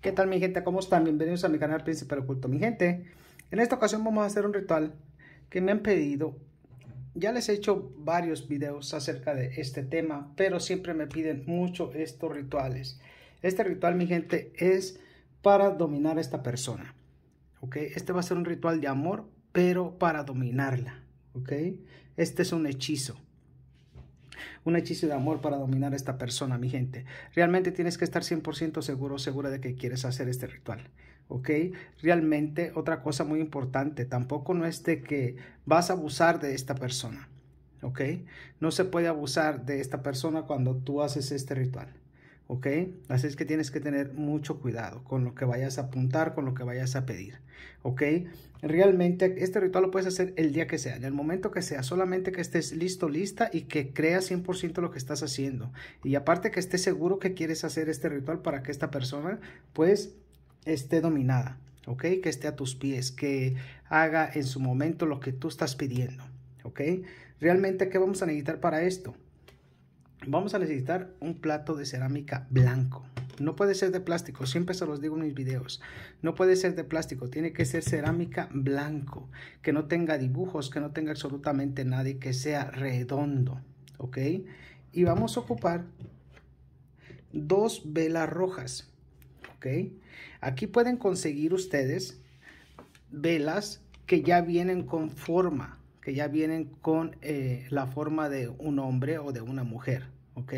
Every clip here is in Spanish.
¿Qué tal mi gente? ¿Cómo están? Bienvenidos a mi canal Príncipe Oculto. Mi gente, en esta ocasión vamos a hacer un ritual que me han pedido. Ya les he hecho varios videos acerca de este tema, pero siempre me piden mucho estos rituales. Este ritual, mi gente, es para dominar a esta persona. ¿Ok? Este va a ser un ritual de amor, pero para dominarla. ¿Ok? Este es un hechizo un hechizo de amor para dominar a esta persona, mi gente. Realmente tienes que estar 100% seguro, segura de que quieres hacer este ritual. ¿ok? Realmente otra cosa muy importante, tampoco no es de que vas a abusar de esta persona, ¿ok? No se puede abusar de esta persona cuando tú haces este ritual. ¿ok? Así es que tienes que tener mucho cuidado con lo que vayas a apuntar, con lo que vayas a pedir, ¿ok? Realmente este ritual lo puedes hacer el día que sea, en el momento que sea, solamente que estés listo, lista y que creas 100% lo que estás haciendo. Y aparte que estés seguro que quieres hacer este ritual para que esta persona pues esté dominada, ¿ok? Que esté a tus pies, que haga en su momento lo que tú estás pidiendo, ¿ok? Realmente, ¿qué vamos a necesitar para esto? Vamos a necesitar un plato de cerámica blanco. No puede ser de plástico, siempre se los digo en mis videos. No puede ser de plástico, tiene que ser cerámica blanco, que no tenga dibujos, que no tenga absolutamente nada y que sea redondo, ¿ok? Y vamos a ocupar dos velas rojas, ¿ok? Aquí pueden conseguir ustedes velas que ya vienen con forma, que ya vienen con eh, la forma de un hombre o de una mujer. ¿ok?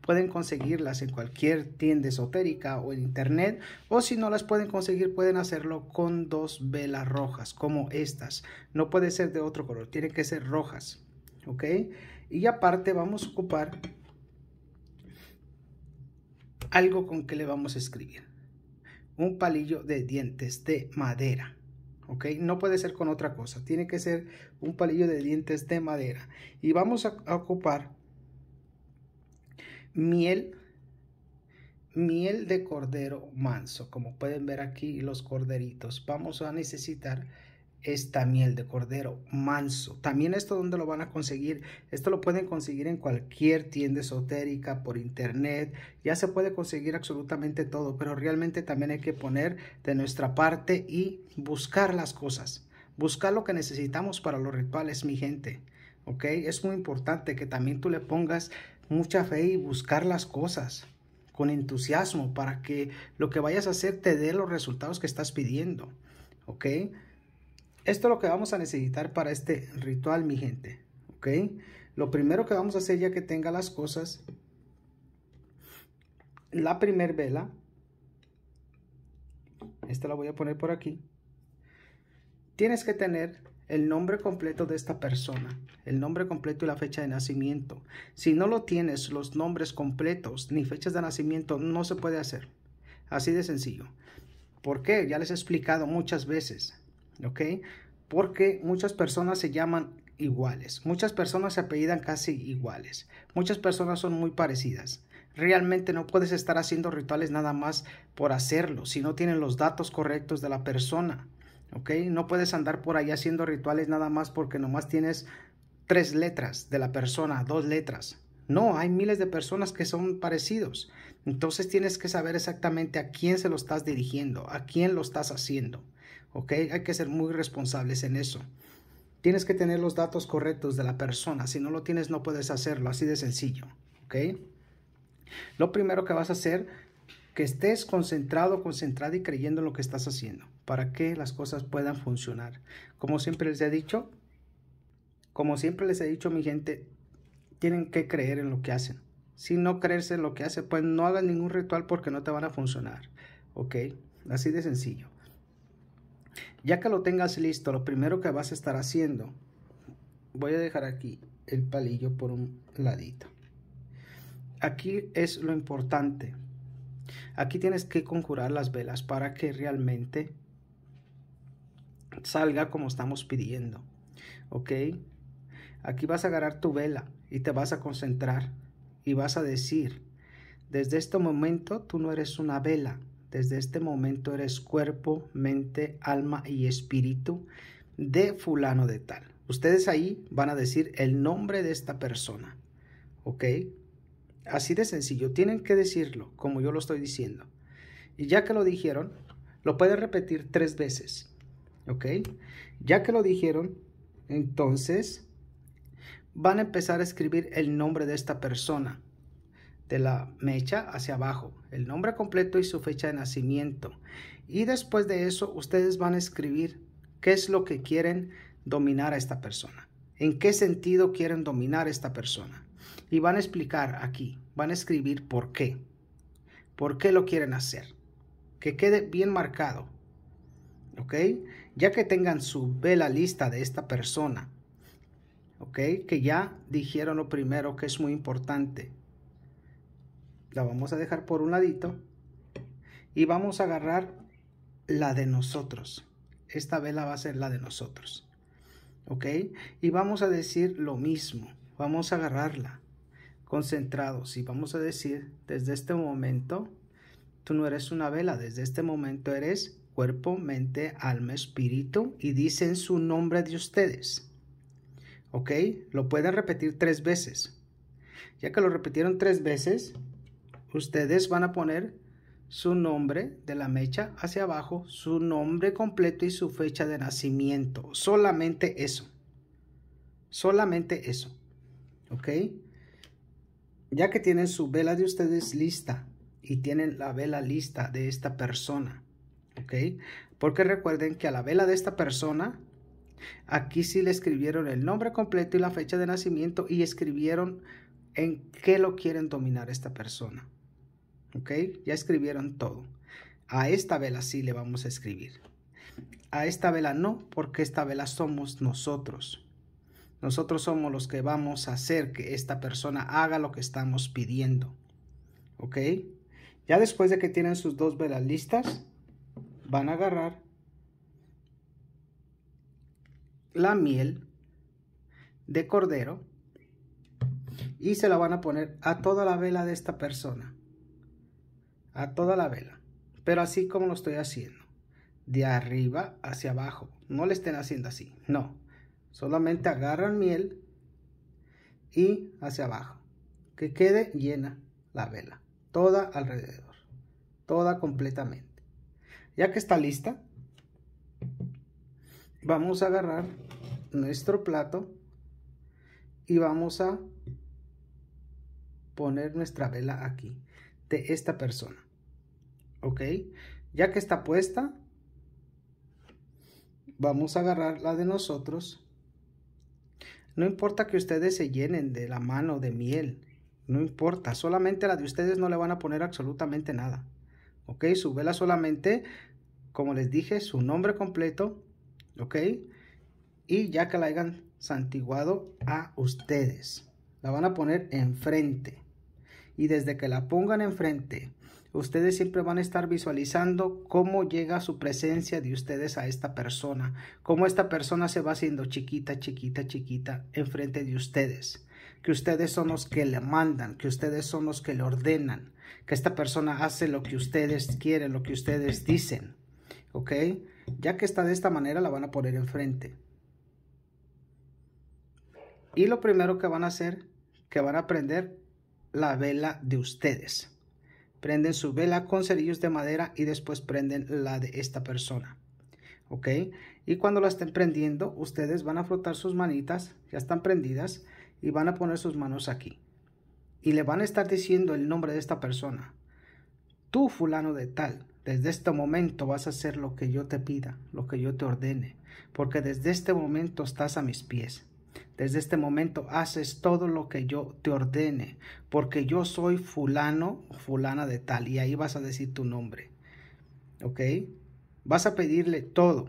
Pueden conseguirlas en cualquier tienda esotérica o en internet o si no las pueden conseguir pueden hacerlo con dos velas rojas como estas. No puede ser de otro color, tienen que ser rojas. ¿ok? Y aparte vamos a ocupar algo con que le vamos a escribir. Un palillo de dientes de madera. ¿ok? No puede ser con otra cosa, tiene que ser un palillo de dientes de madera. Y vamos a, a ocupar miel, miel de cordero manso, como pueden ver aquí los corderitos. Vamos a necesitar esta miel de cordero manso. También esto donde lo van a conseguir, esto lo pueden conseguir en cualquier tienda esotérica, por internet, ya se puede conseguir absolutamente todo, pero realmente también hay que poner de nuestra parte y buscar las cosas, buscar lo que necesitamos para los rituales, mi gente. ¿Ok? Es muy importante que también tú le pongas mucha fe y buscar las cosas con entusiasmo para que lo que vayas a hacer te dé los resultados que estás pidiendo. ¿Ok? Esto es lo que vamos a necesitar para este ritual, mi gente. ¿Ok? Lo primero que vamos a hacer ya que tenga las cosas, la primer vela, esta la voy a poner por aquí, tienes que tener el nombre completo de esta persona, el nombre completo y la fecha de nacimiento. Si no lo tienes, los nombres completos ni fechas de nacimiento no se puede hacer. Así de sencillo. ¿Por qué? Ya les he explicado muchas veces. ¿ok? Porque muchas personas se llaman iguales, muchas personas se apellidan casi iguales, muchas personas son muy parecidas. Realmente no puedes estar haciendo rituales nada más por hacerlo, si no tienen los datos correctos de la persona, ¿ok? No puedes andar por ahí haciendo rituales nada más porque nomás tienes tres letras de la persona, dos letras. No, hay miles de personas que son parecidos. Entonces tienes que saber exactamente a quién se lo estás dirigiendo, a quién lo estás haciendo. Hay que ser muy responsables en eso. Tienes que tener los datos correctos de la persona. Si no lo tienes, no puedes hacerlo. Así de sencillo, ¿ok? Lo primero que vas a hacer, que estés concentrado, concentrado y creyendo en lo que estás haciendo, para que las cosas puedan funcionar. Como siempre les he dicho, como siempre les he dicho, mi gente, tienen que creer en lo que hacen. Si no creerse en lo que hacen, pues no hagan ningún ritual porque no te van a funcionar, ¿ok? Así de sencillo. Ya que lo tengas listo, lo primero que vas a estar haciendo, voy a dejar aquí el palillo por un ladito. Aquí es lo importante. Aquí tienes que conjurar las velas para que realmente salga como estamos pidiendo. ¿Ok? Aquí vas a agarrar tu vela y te vas a concentrar y vas a decir, desde este momento tú no eres una vela, desde este momento eres cuerpo, mente, alma y espíritu de fulano de tal. Ustedes ahí van a decir el nombre de esta persona. ¿Ok? Así de sencillo. Tienen que decirlo como yo lo estoy diciendo. Y ya que lo dijeron, lo pueden repetir tres veces. ¿Ok? Ya que lo dijeron, entonces van a empezar a escribir el nombre de esta persona de la mecha hacia abajo, el nombre completo y su fecha de nacimiento. Y después de eso, ustedes van a escribir qué es lo que quieren dominar a esta persona, en qué sentido quieren dominar a esta persona. Y van a explicar aquí, van a escribir por qué, por qué lo quieren hacer, que quede bien marcado. ¿Ok? Ya que tengan su vela lista de esta persona, ¿ok? Que ya dijeron lo primero que es muy importante, la vamos a dejar por un ladito y vamos a agarrar la de nosotros. Esta vela va a ser la de nosotros. ¿Ok? Y vamos a decir lo mismo. Vamos a agarrarla concentrados y vamos a decir desde este momento, tú no eres una vela, desde este momento eres cuerpo, mente, alma, espíritu y dicen su nombre de ustedes. ¿Ok? Lo pueden repetir tres veces. Ya que lo repitieron tres veces, ustedes van a poner su nombre de la mecha hacia abajo, su nombre completo y su fecha de nacimiento. Solamente eso. Solamente eso. ¿Ok? Ya que tienen su vela de ustedes lista y tienen la vela lista de esta persona. ¿Ok? Porque recuerden que a la vela de esta persona, aquí sí le escribieron el nombre completo y la fecha de nacimiento y escribieron en qué lo quieren dominar esta persona. ¿Ok? Ya escribieron todo. A esta vela sí le vamos a escribir. A esta vela no, porque esta vela somos nosotros. Nosotros somos los que vamos a hacer que esta persona haga lo que estamos pidiendo. ¿Ok? Ya después de que tienen sus dos velas listas, van a agarrar la miel de cordero y se la van a poner a toda la vela de esta persona. A toda la vela. Pero así como lo estoy haciendo. De arriba hacia abajo. No le estén haciendo así. No. Solamente agarran miel y hacia abajo. Que quede llena la vela. Toda alrededor. Toda completamente. Ya que está lista, vamos a agarrar nuestro plato y vamos a poner nuestra vela aquí, de esta persona. ¿Ok? Ya que está puesta, vamos a agarrar la de nosotros. No importa que ustedes se llenen de la mano de miel, no importa, solamente la de ustedes no le van a poner absolutamente nada. ¿Ok? Su vela solamente, como les dije, su nombre completo. ¿Ok? Y ya que la hayan santiguado a ustedes, la van a poner enfrente y desde que la pongan enfrente, ustedes siempre van a estar visualizando cómo llega su presencia de ustedes a esta persona, cómo esta persona se va haciendo chiquita, chiquita, chiquita enfrente de ustedes que ustedes son los que le mandan, que ustedes son los que le ordenan, que esta persona hace lo que ustedes quieren, lo que ustedes dicen, ¿ok? Ya que está de esta manera, la van a poner enfrente. Y lo primero que van a hacer, que van a aprender la vela de ustedes. Prenden su vela con cerillos de madera y después prenden la de esta persona. ¿Ok? Y cuando la estén prendiendo, ustedes van a frotar sus manitas, ya están prendidas, y van a poner sus manos aquí. Y le van a estar diciendo el nombre de esta persona. Tú, fulano de tal, desde este momento vas a hacer lo que yo te pida, lo que yo te ordene, porque desde este momento estás a mis pies. Desde este momento haces todo lo que yo te ordene, porque yo soy fulano o fulana de tal, y ahí vas a decir tu nombre. ¿Ok? Vas a pedirle todo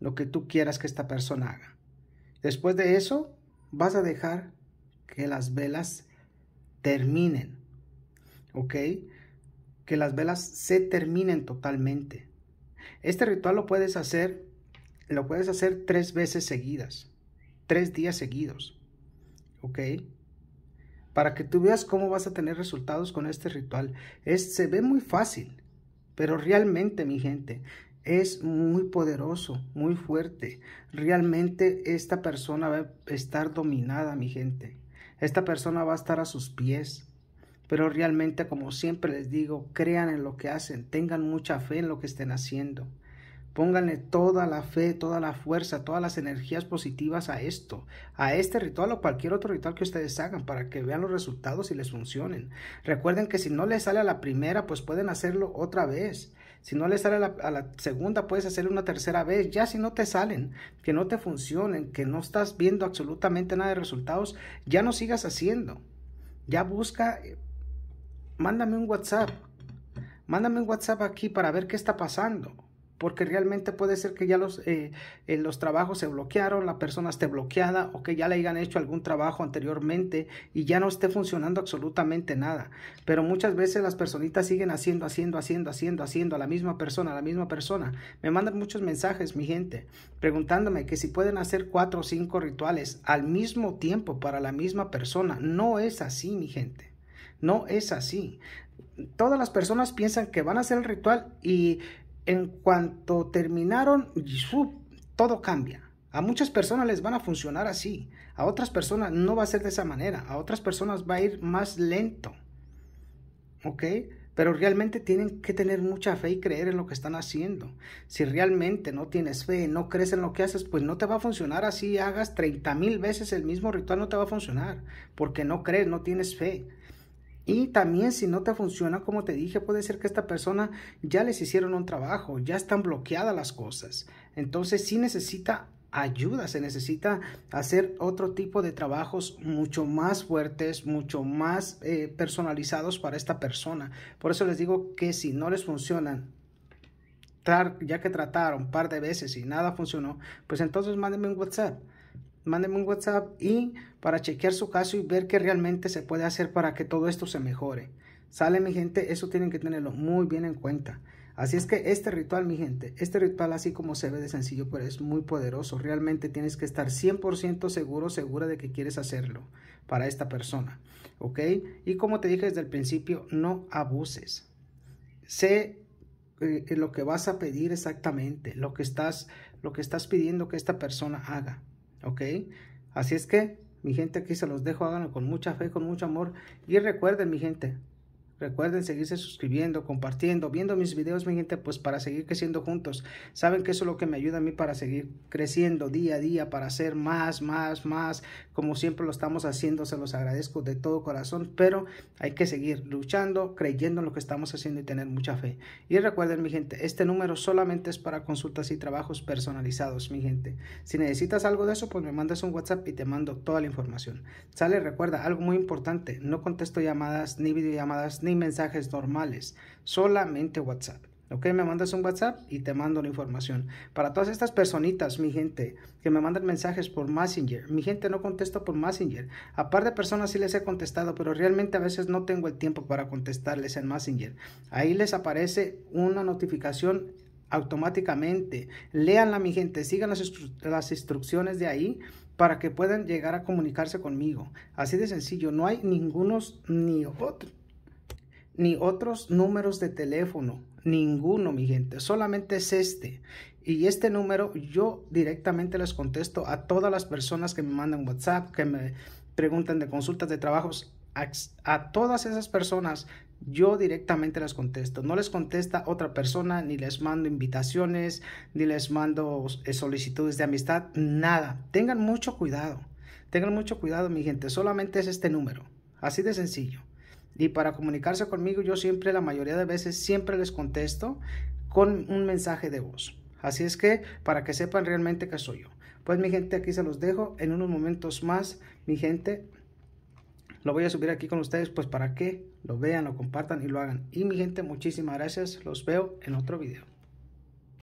lo que tú quieras que esta persona haga. Después de eso, vas a dejar que las velas terminen. ¿Ok? Que las velas se terminen totalmente. Este ritual lo puedes hacer, lo puedes hacer tres veces seguidas tres días seguidos. ¿Ok? Para que tú veas cómo vas a tener resultados con este ritual. Es, se ve muy fácil, pero realmente, mi gente, es muy poderoso, muy fuerte. Realmente esta persona va a estar dominada, mi gente. Esta persona va a estar a sus pies. Pero realmente, como siempre les digo, crean en lo que hacen, tengan mucha fe en lo que estén haciendo. Pónganle toda la fe, toda la fuerza, todas las energías positivas a esto, a este ritual o cualquier otro ritual que ustedes hagan para que vean los resultados y les funcionen. Recuerden que si no les sale a la primera, pues pueden hacerlo otra vez. Si no les sale a la, segunda, puedes hacerlo una tercera vez. Ya si no te salen, que no te funcionen, que no estás viendo absolutamente nada de resultados, ya no sigas haciendo. Ya busca, mándame un WhatsApp. Mándame un WhatsApp aquí para ver qué está pasando porque realmente puede ser que ya los, eh, eh, los trabajos se bloquearon, la persona esté bloqueada o que ya le hayan hecho algún trabajo anteriormente y ya no esté funcionando absolutamente nada. Pero muchas veces las personitas siguen haciendo, haciendo, haciendo, haciendo, haciendo a la misma persona, a la misma persona. Me mandan muchos mensajes, mi gente, preguntándome que si pueden hacer cuatro o cinco rituales al mismo tiempo para la misma persona. No es así, mi gente. No es así todas las personas piensan que van a hacer el ritual y en cuanto terminaron todo cambia. A muchas personas les van a funcionar así, a otras personas no va a ser de esa manera, a otras personas va a ir más lento. ¿Ok? Pero realmente tienen que tener mucha fe y creer en lo que están haciendo. Si realmente no tienes fe, no crees en lo que haces, pues no te va a funcionar así. Hagas 30 mil veces el mismo ritual, no te va a funcionar. Porque no crees, no tienes fe. Y también si no te funciona, como te dije, puede ser que esta persona ya les hicieron un trabajo, ya están bloqueadas las cosas. Entonces sí necesita ayuda, se necesita hacer otro tipo de trabajos mucho más fuertes, mucho más eh, personalizados para esta persona. Por eso les digo que si no les funcionan, ya que trataron un par de veces y nada funcionó, pues entonces mándenme un WhatsApp mándeme un WhatsApp y para chequear su caso y ver qué realmente se puede hacer para que todo esto se mejore. Sale mi gente, eso tienen que tenerlo muy bien en cuenta. Así es que este ritual, mi gente, este ritual así como se ve de sencillo, pero es muy poderoso. Realmente tienes que estar 100% seguro, segura de que quieres hacerlo para esta persona. ¿Ok? Y como te dije desde el principio, no abuses. Sé eh, lo que vas a pedir exactamente, lo que estás, lo que estás pidiendo que esta persona haga. ¿ok? Así es que, mi gente, aquí se los dejo, háganlo con mucha fe, con mucho amor. Y recuerden, mi gente, Recuerden seguirse suscribiendo, compartiendo, viendo mis videos, mi gente, pues para seguir creciendo juntos. Saben que eso es lo que me ayuda a mí para seguir creciendo día a día, para hacer más, más, más, como siempre lo estamos haciendo, se los agradezco de todo corazón, pero hay que seguir luchando, creyendo en lo que estamos haciendo y tener mucha fe. Y recuerden, mi gente, este número solamente es para consultas y trabajos personalizados, mi gente. Si necesitas algo de eso, pues me mandas un WhatsApp y te mando toda la información. Sale, recuerda, algo muy importante, no contesto llamadas, ni videollamadas, ni mensajes normales, solamente WhatsApp. ¿Ok? Me mandas un WhatsApp y te mando la información. Para todas estas personitas, mi gente, que me mandan mensajes por Messenger. Mi gente no contesta por Messenger. A par de personas sí les he contestado, pero realmente a veces no tengo el tiempo para contestarles en Messenger. Ahí les aparece una notificación automáticamente. leanla mi gente. Sigan las, las instrucciones de ahí para que puedan llegar a comunicarse conmigo. Así de sencillo. No hay ningunos ni otros ni otros números de teléfono, ninguno, mi gente, solamente es este. Y este número yo directamente les contesto a todas las personas que me mandan WhatsApp, que me preguntan de consultas de trabajos, a, todas esas personas yo directamente les contesto. No les contesta otra persona, ni les mando invitaciones, ni les mando eh, solicitudes de amistad, nada. Tengan mucho cuidado. Tengan mucho cuidado, mi gente. Solamente es este número. Así de sencillo y para comunicarse conmigo yo siempre, la mayoría de veces, siempre les contesto con un mensaje de voz. Así es que para que sepan realmente que soy yo. Pues mi gente, aquí se los dejo. En unos momentos más, mi gente, lo voy a subir aquí con ustedes, pues para que lo vean, lo compartan y lo hagan. Y mi gente, muchísimas gracias. Los veo en otro video.